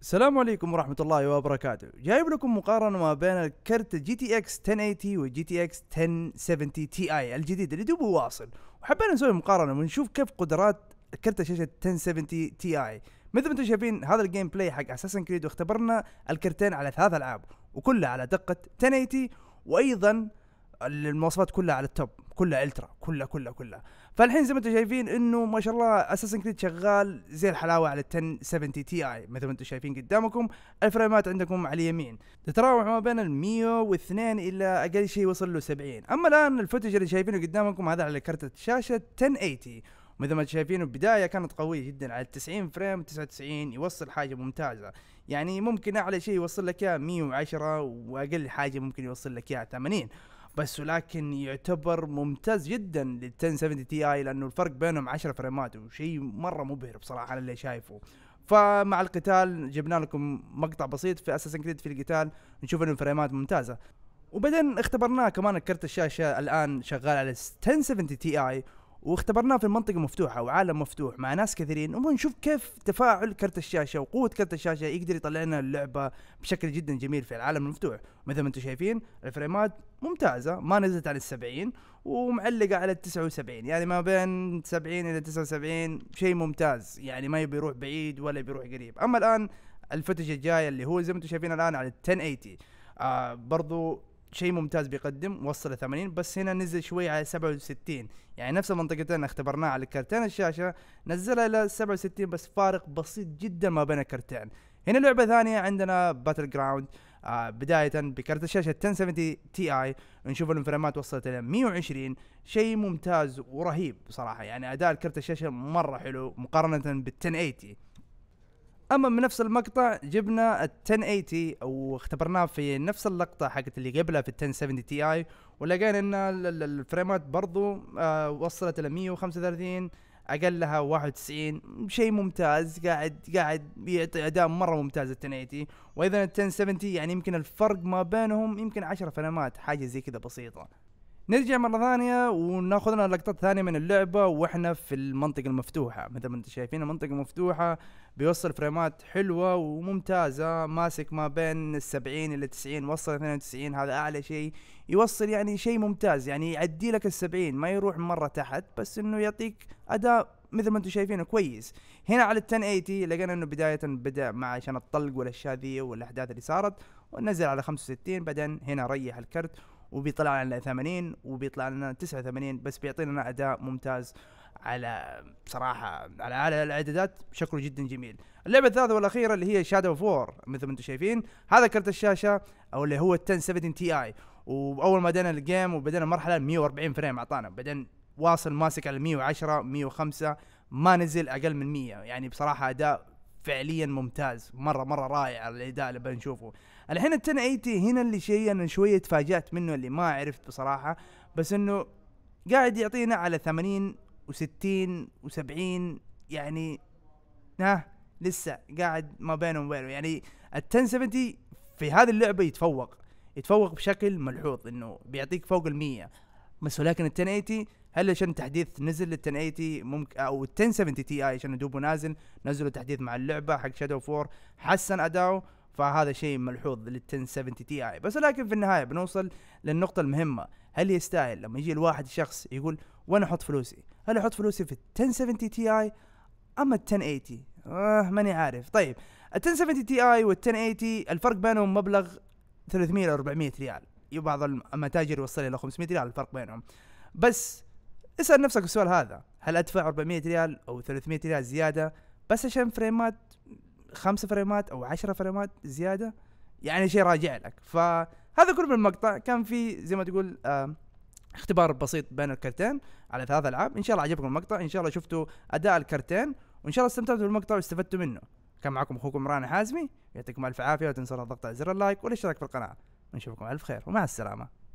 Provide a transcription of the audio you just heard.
السلام عليكم ورحمة الله وبركاته جايب لكم مقارنة ما بين الكرت جي تي اكس 1080 وجي تي اكس 1070 تي اي الجديد اللي دوبه واصل وحبينا نسوي مقارنة ونشوف كيف قدرات كرت الشاشة 1070 تي اي مثل ما انتم شايفين هذا الجيم بلاي حق اساسن كريد واختبرنا الكرتين على ثلاث العاب وكلها على دقة 1080 وايضا المواصفات كلها على التوب كلها الترا كلها كلها كلها فالحين زي ما انتم شايفين انه ما شاء الله اساسن كريد شغال زي الحلاوه على ال 1070 تي اي مثل ما انتم شايفين قدامكم الفريمات عندكم على اليمين تتراوح ما بين ال 102 الى اقل شيء وصل له 70 اما الان الفوتج اللي شايفينه قدامكم هذا على كرت الشاشه 1080 مثل ما انتم شايفين البداية كانت قوية جدا على 90 فريم 99 يوصل حاجة ممتازة يعني ممكن أعلى شيء يوصل لك اياه 110 وأقل حاجة ممكن يوصل لك 80 بس ولكن يعتبر ممتاز جدا لل 1070 تي اي لانه الفرق بينهم 10 فريمات وشيء مره مبهر بصراحه انا اللي شايفه فمع القتال جبنا لكم مقطع بسيط في اساسن كريد في القتال نشوف انه الفريمات ممتازه وبعدين اختبرناه كمان كرت الشاشه الان شغال على 1070 تي اي واختبرناه في منطقه مفتوحه وعالم مفتوح مع ناس كثيرين ونشوف كيف تفاعل كرت الشاشه وقوه كرت الشاشه يقدر يطلع لنا اللعبه بشكل جدا جميل في العالم المفتوح مثل ما انتم شايفين الفريمات ممتازه ما نزلت على السبعين ومعلقه على 79 يعني ما بين 70 الى 79 شيء ممتاز يعني ما يبي يروح بعيد ولا يبي يروح قريب اما الان الفوتج الجايه اللي هو زي ما انتم شايفين الان على 1080 آه برضو شيء ممتاز بيقدم وصل 80 بس هنا نزل شوي على 67 يعني نفس المنطقتين اختبرناها على كرتين الشاشه نزلها الى 67 بس فارق بسيط جدا ما بين الكرتين هنا لعبه ثانيه عندنا باتل جراوند آه بدايه بكرت الشاشه 1070 تي اي نشوف الفريمات وصلت الى 120 شيء ممتاز ورهيب بصراحه يعني اداء كرت الشاشه مره حلو مقارنه بال 1080 اما من نفس المقطع جبنا ال 1080 واختبرناه في نفس اللقطه حقت اللي قبلها في ال 1070 تي اي ولقينا ان الفريمات برضو آه، وصلت الى 135 اقلها 91 شيء ممتاز قاعد قاعد بيعطي اداء مره ممتاز ال 1080 واذا ال 1070 يعني يمكن الفرق ما بينهم يمكن 10 فريمات حاجه زي كذا بسيطه نرجع مرة ثانية وناخذ لنا لقطات ثانية من اللعبة واحنا في المنطقة المفتوحة مثل ما انتم شايفين المنطقة المفتوحة بيوصل فريمات حلوة وممتازة ماسك ما بين السبعين الى تسعين وصل اثنين وتسعين هذا اعلى شيء يوصل يعني شيء ممتاز يعني يعدي لك السبعين ما يروح مرة تحت بس انه يعطيك اداء مثل ما انتم شايفينه كويس هنا على ال 1080 لقينا انه بدايه بدا مع عشان الطلق والاشياء ذي والاحداث اللي صارت ونزل على 65 بعدين هنا ريح الكرت وبيطلع لنا 80 وبيطلع لنا 89 بس بيعطينا اداء ممتاز على بصراحه على اعلى الاعدادات شكله جدا جميل. اللعبه الثالثه والاخيره اللي هي شادو 4 مثل ما انتم شايفين هذا كرت الشاشه او اللي هو 1070 تي اي واول ما بدينا الجيم وبدينا المرحله 140 فريم اعطانا بعدين واصل ماسك على 110 105 ما نزل اقل من 100 يعني بصراحه اداء فعليا ممتاز مره مره رائع الاداء اللي بنشوفه الحين ال 1080 هنا اللي شيء انا شويه تفاجات منه اللي ما عرفت بصراحه بس انه قاعد يعطينا على 80 و60 و70 يعني ها لسه قاعد ما بينهم وبينه يعني ال 1070 في هذه اللعبه يتفوق يتفوق بشكل ملحوظ انه بيعطيك فوق ال 100 بس ولكن ال 1080 هل عشان تحديث نزل لل 1080 ممكن او 1070 تي اي عشان دوبه نازل نزلوا تحديث مع اللعبه حق شادو 4 حسن اداؤه فهذا شيء ملحوظ لل 1070 تي اي بس لكن في النهايه بنوصل للنقطه المهمه هل يستاهل لما يجي الواحد شخص يقول وين احط فلوسي هل احط فلوسي في ال 1070 تي اي اما ال 1080 آه ماني عارف طيب ال 1070 تي اي وال 1080 الفرق بينهم مبلغ 300 ل 400 ريال بعض المتاجر يوصل الى 500 ريال الفرق بينهم بس اسال نفسك السؤال هذا هل ادفع 400 ريال او 300 ريال زياده بس عشان فريمات خمسة فريمات او عشرة فريمات زياده يعني شيء راجع لك فهذا كله بالمقطع كان في زي ما تقول آه، اختبار بسيط بين الكرتين على ثلاث العاب ان شاء الله عجبكم المقطع ان شاء الله شفتوا اداء الكرتين وان شاء الله استمتعتوا بالمقطع واستفدتوا منه كان معكم اخوكم ران حازمي يعطيكم الف عافيه ولا تنسون الضغط على زر اللايك والاشتراك في القناه ونشوفكم الف خير ومع السلامه